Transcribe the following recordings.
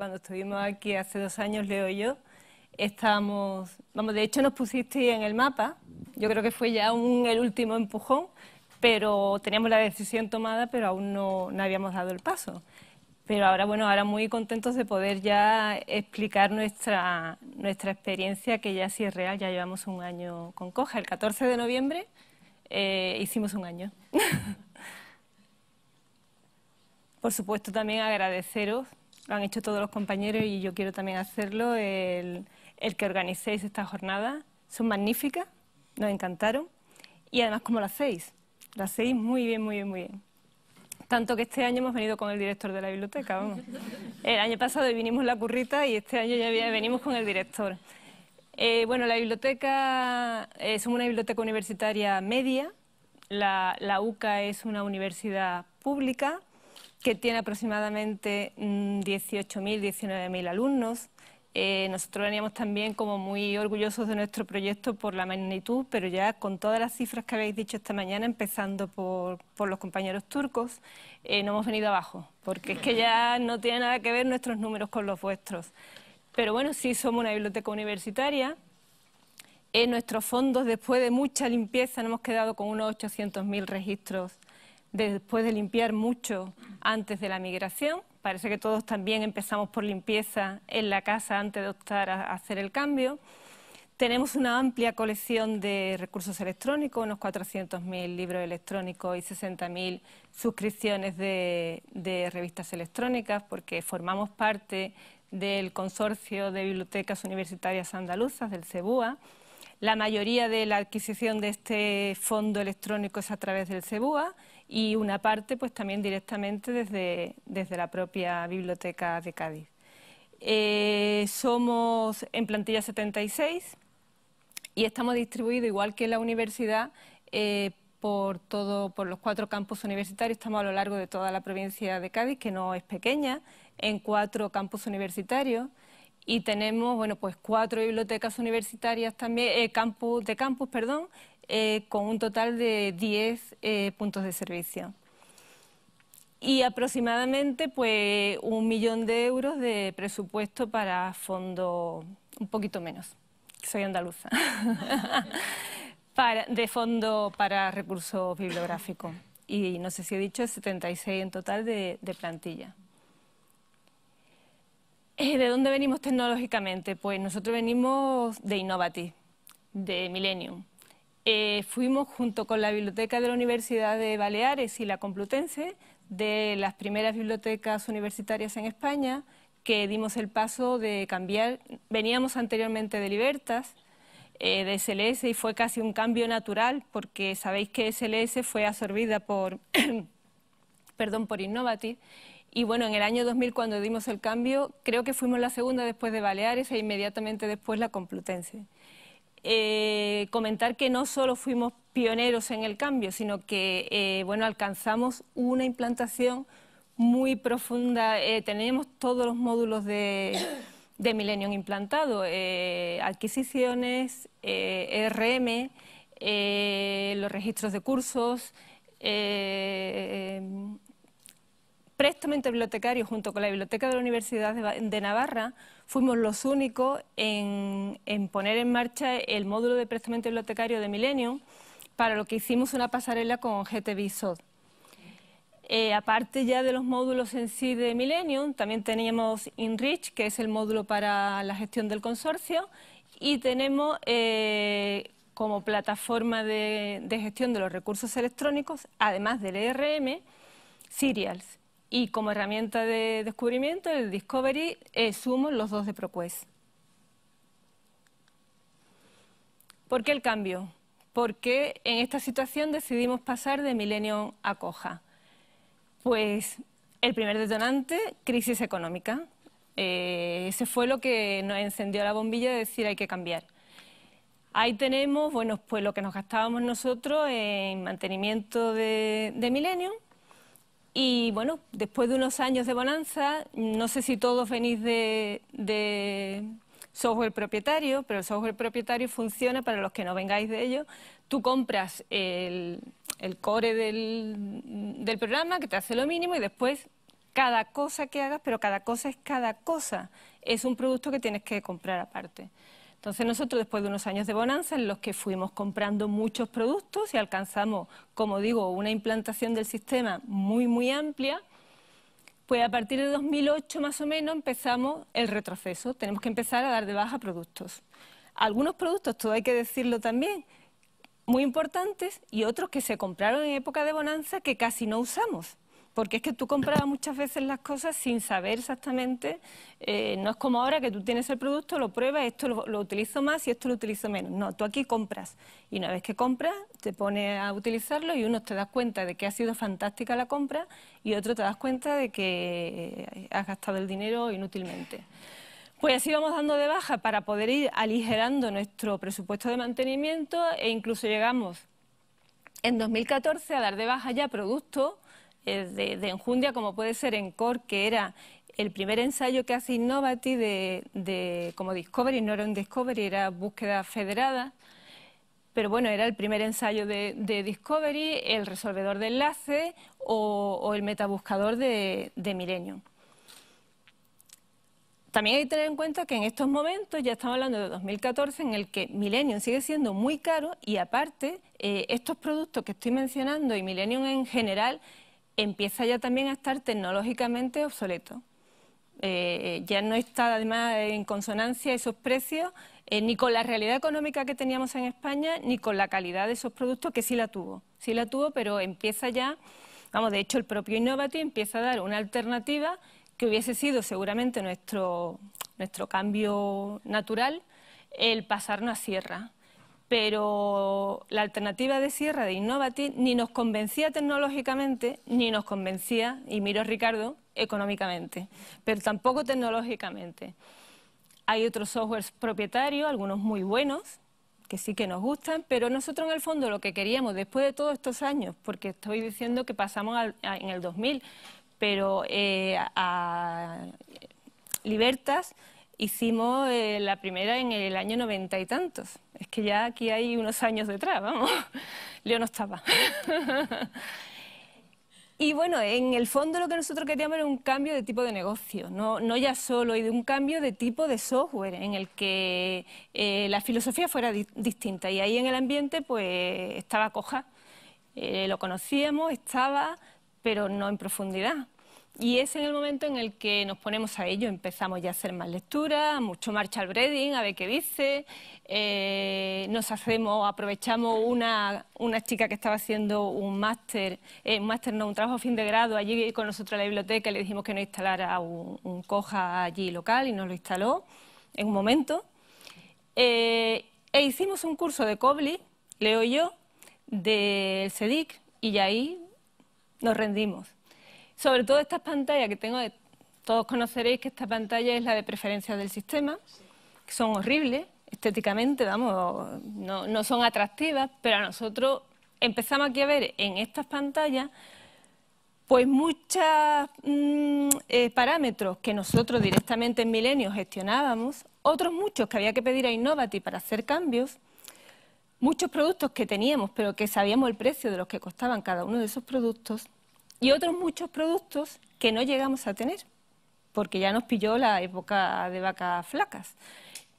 cuando estuvimos aquí hace dos años, Leo y yo, estábamos, vamos, de hecho nos pusiste en el mapa, yo creo que fue ya un, el último empujón, pero teníamos la decisión tomada, pero aún no, habíamos dado el paso. Pero ahora, bueno, ahora muy contentos de poder ya explicar nuestra, nuestra experiencia, que ya sí es real, ya llevamos un año con Coja. El 14 de noviembre eh, hicimos un año. Por supuesto, también agradeceros lo han hecho todos los compañeros y yo quiero también hacerlo, el, que organicéis esta jornada. Son magníficas, nos encantaron y además ¿cómo las hacéis, Las hacéis muy bien, muy bien, muy bien. Tanto que este año hemos venido con el director de la biblioteca, El año pasado vinimos la currita y este año ya venimos con el director. Eh, bueno, la biblioteca, es eh, una biblioteca universitaria media, la UCA es una universidad pública, que tiene aproximadamente 18.000, mm, 19.000 alumnos. Eh, nosotros veníamos también como muy orgullosos de nuestro proyecto por la magnitud, pero ya con todas las cifras que habéis dicho esta mañana, empezando por, por los compañeros turcos, eh, no hemos venido abajo, porque es que ya no tiene nada que ver nuestros números con los vuestros. Pero bueno, sí somos una biblioteca universitaria, en nuestros fondos, después de mucha limpieza, nos hemos quedado con unos 800.000 registros después de limpiar mucho antes de la migración. Parece que todos también empezamos por limpieza en la casa antes de optar a hacer el cambio. Tenemos una amplia colección de recursos electrónicos, unos 400.000 libros electrónicos y 60.000 suscripciones de, revistas electrónicas, porque formamos parte del Consorcio de Bibliotecas Universitarias Andaluzas, del CEBUA. La mayoría de la adquisición de este fondo electrónico es a través del CEBUA y una parte pues también directamente desde, la propia biblioteca de Cádiz. Eh, somos en plantilla 76 y estamos distribuidos igual que la universidad eh, por, todo, por los cuatro campus universitarios, estamos a lo largo de toda la provincia de Cádiz, que no es pequeña, en cuatro campus universitarios y tenemos bueno pues cuatro bibliotecas universitarias también eh, campus de campus perdón eh, con un total de 10 eh, puntos de servicio. Y aproximadamente pues, un millón de euros de presupuesto para fondo, un poquito menos, soy andaluza, de fondo para recursos bibliográficos. Y no sé si he dicho 76 en total de, de plantilla. Eh, ¿De dónde venimos tecnológicamente? Pues nosotros venimos de Innovative, de Millennium. Eh, fuimos junto con la biblioteca de la Universidad de Baleares y la Complutense, de las primeras bibliotecas universitarias en España, que dimos el paso de cambiar, veníamos anteriormente de Libertas, eh, de SLS, y fue casi un cambio natural, porque sabéis que SLS fue absorbida por, perdón, por Innovative, y bueno, en el año 2000 cuando dimos el cambio, creo que fuimos la segunda después de Baleares e inmediatamente después la Complutense. Eh, comentar que no solo fuimos pioneros en el cambio, sino que eh, bueno, alcanzamos una implantación muy profunda. Eh, tenemos todos los módulos de, de Millennium adquisiciones, e RM, los registros de cursos, préstamo bibliotecario junto con la Biblioteca de la Universidad de Navarra, fuimos los únicos en, poner en marcha el módulo de prestamiento bibliotecario de Millennium, para lo que hicimos una pasarela con GTB eh, aparte ya de los módulos en sí de Millennium, también teníamos InReach, que es el módulo para la gestión del consorcio, y tenemos eh, como plataforma de, de, gestión de los recursos electrónicos, además del ERM, Serials. Y como herramienta de descubrimiento, el Discovery, eh, sumo los dos de ProQuest. ¿Por qué el cambio? Porque en esta situación decidimos pasar de Millennium a Coja. Pues el primer detonante, crisis económica. Eh, ese fue lo que nos encendió la bombilla de decir hay que cambiar. Ahí tenemos, bueno, pues lo que nos gastábamos nosotros en mantenimiento de, de Millennium, y bueno, después de unos años de bonanza, no sé si todos venís de, software propietario, pero el software propietario funciona, para los que no vengáis de ello, tú compras el, core del, programa que te hace lo mínimo y después cada cosa que hagas, pero cada cosa es cada cosa, es un producto que tienes que comprar aparte. Entonces nosotros después de unos años de bonanza en los que fuimos comprando muchos productos y alcanzamos, como digo, una implantación del sistema muy, muy amplia, pues a partir de 2008 más o menos empezamos el retroceso. Tenemos que empezar a dar de baja productos. Algunos productos, todo hay que decirlo también, muy importantes y otros que se compraron en época de bonanza que casi no usamos porque es que tú comprabas muchas veces las cosas sin saber exactamente, eh, no es como ahora que tú tienes el producto, lo pruebas, esto lo, utilizo más y esto lo utilizo menos. No, tú aquí compras y una vez que compras te pones a utilizarlo y uno te das cuenta de que ha sido fantástica la compra y otro te das cuenta de que eh, has gastado el dinero inútilmente. Pues así vamos dando de baja para poder ir aligerando nuestro presupuesto de mantenimiento e incluso llegamos en 2014 a dar de baja ya productos de, Enjundia, como puede ser Encore, que era el primer ensayo que hace Innovati de, como Discovery, no era un Discovery, era búsqueda federada, pero bueno, era el primer ensayo de, Discovery, el resolvedor de enlaces o, el metabuscador de, de También hay que tener en cuenta que en estos momentos, ya estamos hablando de 2014, en el que Millennium sigue siendo muy caro y aparte eh, estos productos que estoy mencionando y Millennium en general empieza ya también a estar tecnológicamente obsoleto. Eh, ya no está además en consonancia esos precios eh, ni con la realidad económica que teníamos en España ni con la calidad de esos productos que sí la tuvo. Sí la tuvo, pero empieza ya, vamos, de hecho el propio Innovati empieza a dar una alternativa que hubiese sido seguramente nuestro, nuestro cambio natural el pasarnos a sierra pero la alternativa de Sierra de Innovative ni nos convencía tecnológicamente, ni nos convencía, y miro Ricardo, económicamente, pero tampoco tecnológicamente. Hay otros softwares propietarios, algunos muy buenos, que sí que nos gustan, pero nosotros en el fondo lo que queríamos después de todos estos años, porque estoy diciendo que pasamos en el 2000, pero eh, a Libertas Hicimos eh, la primera en el año noventa y tantos. Es que ya aquí hay unos años detrás, vamos. Leo no estaba. y bueno, en el fondo lo que nosotros queríamos era un cambio de tipo de negocio, no, ya solo, y de un cambio de tipo de software en el que eh, la filosofía fuera distinta. Y ahí en el ambiente pues estaba coja. Eh, lo conocíamos, estaba, pero no en profundidad. Y es en el momento en el que nos ponemos a ello, empezamos ya a hacer más lecturas, mucho marcha al breading, a ver qué dice, eh, nos hacemos, aprovechamos una, una, chica que estaba haciendo un máster, eh, un máster no, un trabajo a fin de grado allí con nosotros en la biblioteca, le dijimos que nos instalara un, coja allí local y nos lo instaló en un momento. Eh, e hicimos un curso de COBLI, leo yo, del CEDIC, y ahí nos rendimos. Sobre todo estas pantallas que tengo, todos conoceréis que esta pantalla es la de preferencias del sistema, que son horribles, estéticamente, vamos, no, son atractivas, pero a nosotros empezamos aquí a ver en estas pantallas pues muchos mm, eh, parámetros que nosotros directamente en Milenio gestionábamos, otros muchos que había que pedir a Innovati para hacer cambios, muchos productos que teníamos pero que sabíamos el precio de los que costaban cada uno de esos productos, y otros muchos productos que no llegamos a tener, porque ya nos pilló la época de vacas flacas.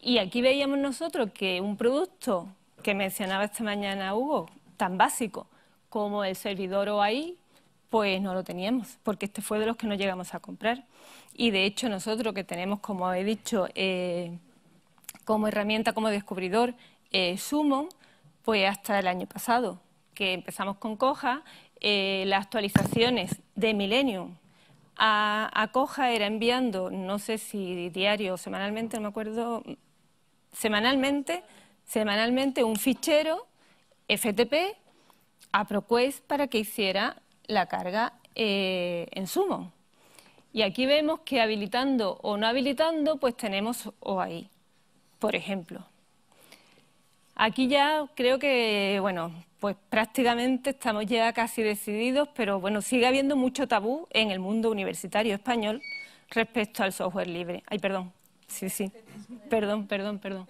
Y aquí veíamos nosotros que un producto que mencionaba esta mañana Hugo, tan básico como el servidor OAI, pues no lo teníamos, porque este fue de los que no llegamos a comprar. Y de hecho nosotros que tenemos, como he dicho, eh, como herramienta, como descubridor, eh, pues hasta el año pasado, que empezamos con Coja eh, las actualizaciones de Millennium a, Coja era enviando, no sé si diario o semanalmente, no me acuerdo, semanalmente, semanalmente un fichero FTP a ProQuest para que hiciera la carga eh, en Sumo. Y aquí vemos que habilitando o no habilitando, pues tenemos o ahí, por ejemplo. Aquí ya creo que, bueno, pues prácticamente estamos ya casi decididos, pero bueno, sigue habiendo mucho tabú en el mundo universitario español respecto al software libre. Ay, perdón, sí, sí, perdón, perdón, perdón.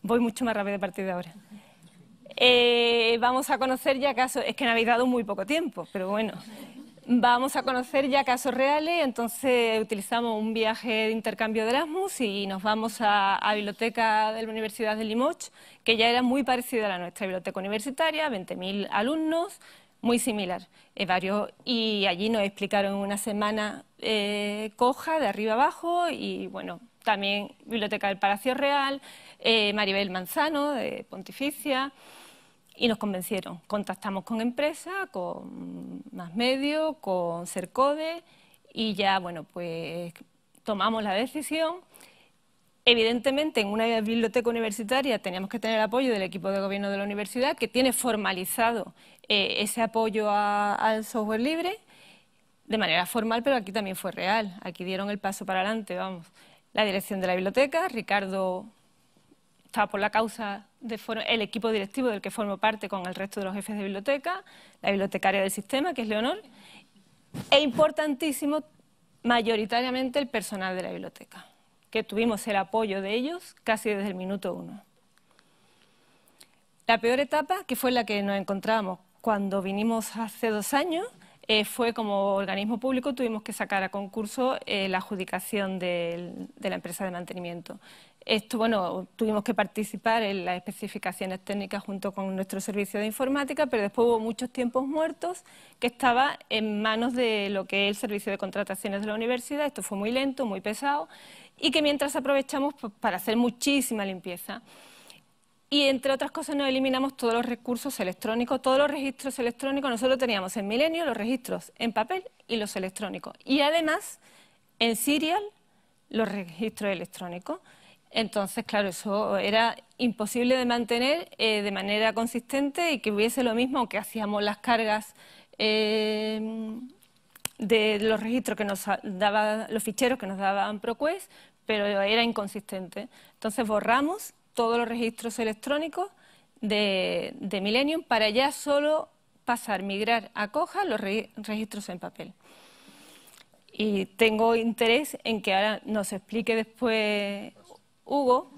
Voy mucho más rápido a partir de ahora. Eh, vamos a conocer ya casos, es que me habéis dado muy poco tiempo, pero bueno, vamos a conocer ya casos reales, entonces utilizamos un viaje de intercambio de Erasmus y nos vamos a, la biblioteca de la Universidad de Limoges, que ya era muy parecida a la nuestra biblioteca universitaria, 20.000 alumnos, muy similar, eh, varios, y allí nos explicaron una semana eh, coja de arriba abajo y bueno, también Biblioteca del Palacio Real, eh, Maribel Manzano de Pontificia y nos convencieron. Contactamos con empresas, con más medios, con Cercode y ya, bueno, pues tomamos la decisión. Evidentemente, en una biblioteca universitaria teníamos que tener el apoyo del equipo de gobierno de la universidad, que tiene formalizado eh, ese apoyo al software libre de manera formal, pero aquí también fue real. Aquí dieron el paso para adelante, vamos. La dirección de la biblioteca, Ricardo estaba por la causa del equipo directivo del que formo parte con el resto de los jefes de biblioteca, la bibliotecaria del sistema, que es Leonor, e importantísimo, mayoritariamente el personal de la biblioteca, que tuvimos el apoyo de ellos casi desde el minuto uno. La peor etapa, que fue la que nos encontrábamos cuando vinimos hace dos años, eh, fue como organismo público tuvimos que sacar a concurso eh, la adjudicación de la empresa de mantenimiento. Esto, bueno, tuvimos que participar en las especificaciones técnicas junto con nuestro servicio de informática, pero después hubo muchos tiempos muertos que estaba en manos de lo que es el servicio de contrataciones de la universidad. Esto fue muy lento, muy pesado, y que mientras aprovechamos pues, para hacer muchísima limpieza. Y entre otras cosas nos eliminamos todos los recursos electrónicos, todos los registros electrónicos. Nosotros teníamos en Milenio los registros en papel y los electrónicos. Y además en Serial los registros electrónicos. Entonces, claro, eso era imposible de mantener eh, de manera consistente y que hubiese lo mismo que hacíamos las cargas eh, de los registros que nos daba, los ficheros que nos daban ProQuest, pero era inconsistente. Entonces borramos todos los registros electrónicos de, de Millennium para ya solo pasar, migrar a Coja los registros en papel. Y tengo interés en que ahora nos explique después Hugo,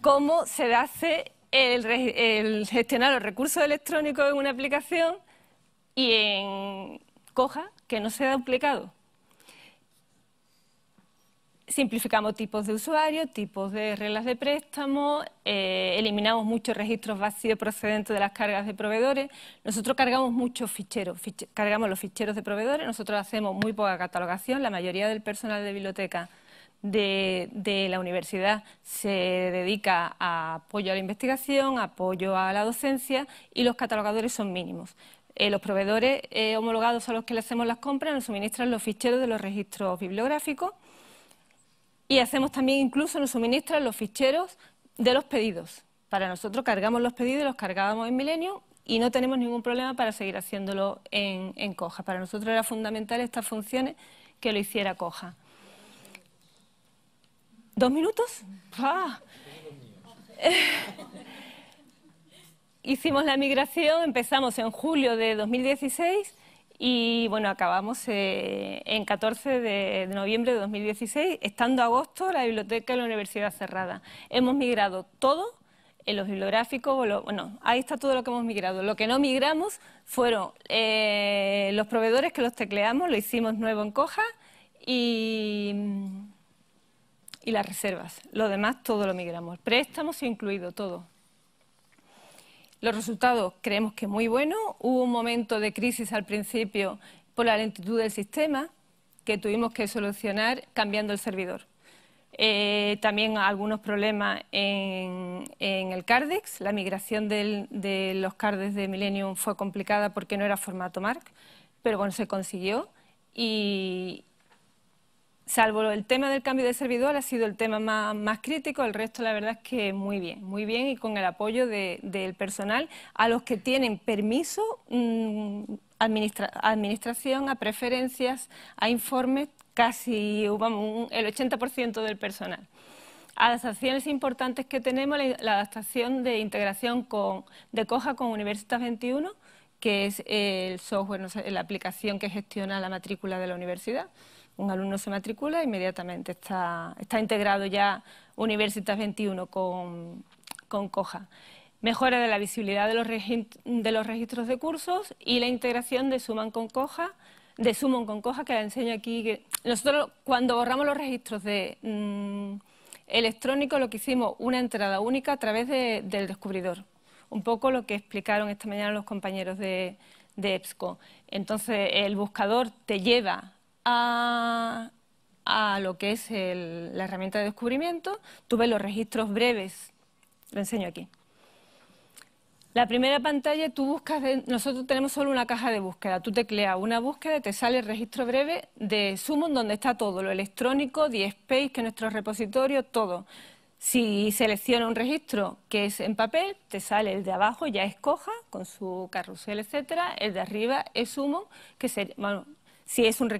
cómo se hace el, gestionar los recursos electrónicos en una aplicación y en Coja que no sea duplicado. Simplificamos tipos de usuarios, tipos de reglas de préstamo, eh, eliminamos muchos registros vacíos procedentes de las cargas de proveedores. Nosotros cargamos muchos ficheros, cargamos los ficheros de proveedores, nosotros hacemos muy poca catalogación, la mayoría del personal de biblioteca de, la universidad se dedica a apoyo a la investigación, apoyo a la docencia y los catalogadores son mínimos. Eh, los proveedores eh, homologados a los que le hacemos las compras nos suministran los ficheros de los registros bibliográficos y hacemos también incluso nos suministran los ficheros de los pedidos. Para nosotros cargamos los pedidos, los cargábamos en Milenio y no tenemos ningún problema para seguir haciéndolo en, en Coja. Para nosotros era fundamental estas funciones que lo hiciera Coja. ¿Dos minutos? Ah. Hicimos la migración, empezamos en julio de 2016 y bueno, acabamos eh, en 14 de, noviembre de 2016, estando agosto la biblioteca de la universidad cerrada. Hemos migrado todo, en los bibliográficos, bueno, ahí está todo lo que hemos migrado. Lo que no migramos fueron eh, los proveedores que los tecleamos, lo hicimos nuevo en Coja y y las reservas. Lo demás, todo lo migramos. Préstamos incluido, todo. Los resultados creemos que muy buenos. Hubo un momento de crisis al principio por la lentitud del sistema que tuvimos que solucionar cambiando el servidor. Eh, también algunos problemas en, el CARDEX. La migración de los CARDEX de Millennium fue complicada porque no era formato MARC, pero bueno, se consiguió. Y, salvo el tema del cambio de servidor, ha sido el tema más, crítico, el resto la verdad es que muy bien, muy bien y con el apoyo del personal a los que tienen permiso, mm, administración, a preferencias, a informes, casi el 80% del personal adaptaciones importantes que tenemos, la, adaptación de integración de COJA con Universitas 21, que es el software, la aplicación que gestiona la matrícula de la universidad un alumno se matricula, inmediatamente está, está integrado ya Universitas 21 con, COJA. Mejora de la visibilidad de los, de los registros de cursos y la integración de Suman con COJA, de con COJA, que la enseño aquí. nosotros cuando borramos los registros de mm, electrónicos lo que hicimos una entrada única a través del descubridor. Un poco lo que explicaron esta mañana los compañeros de, de EBSCO. Entonces el buscador te lleva a, lo que es la herramienta de descubrimiento, tú ves los registros breves. Lo enseño aquí. La primera pantalla, tú buscas, nosotros tenemos solo una caja de búsqueda, tú tecleas una búsqueda y te sale el registro breve de Summon donde está todo, lo electrónico, the space que es nuestro repositorio, todo. Si selecciona un registro que es en papel, te sale el de abajo, ya es coja, con su carrusel, etcétera, el de arriba es Summon, que sería, si es un,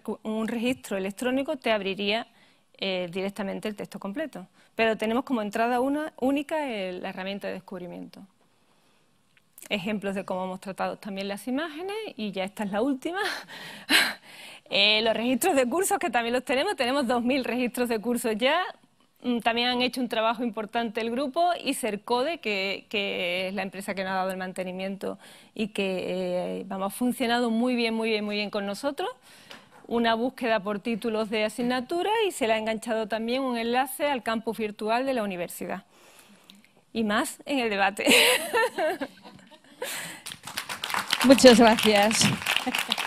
registro electrónico, te abriría eh, directamente el texto completo. Pero tenemos como entrada una, única eh, la herramienta de descubrimiento. Ejemplos de cómo hemos tratado también las imágenes, y ya esta es la última. Eh, los registros de cursos, que también los tenemos, tenemos 2.000 registros de cursos ya, Mm, también han hecho un trabajo importante el grupo y Cercode, que, que es la empresa que nos ha dado el mantenimiento y que eh, ha funcionado muy bien, muy bien, muy bien con nosotros. Una búsqueda por títulos de asignatura y se le ha enganchado también un enlace al campus virtual de la universidad. Y más en el debate. Muchas gracias.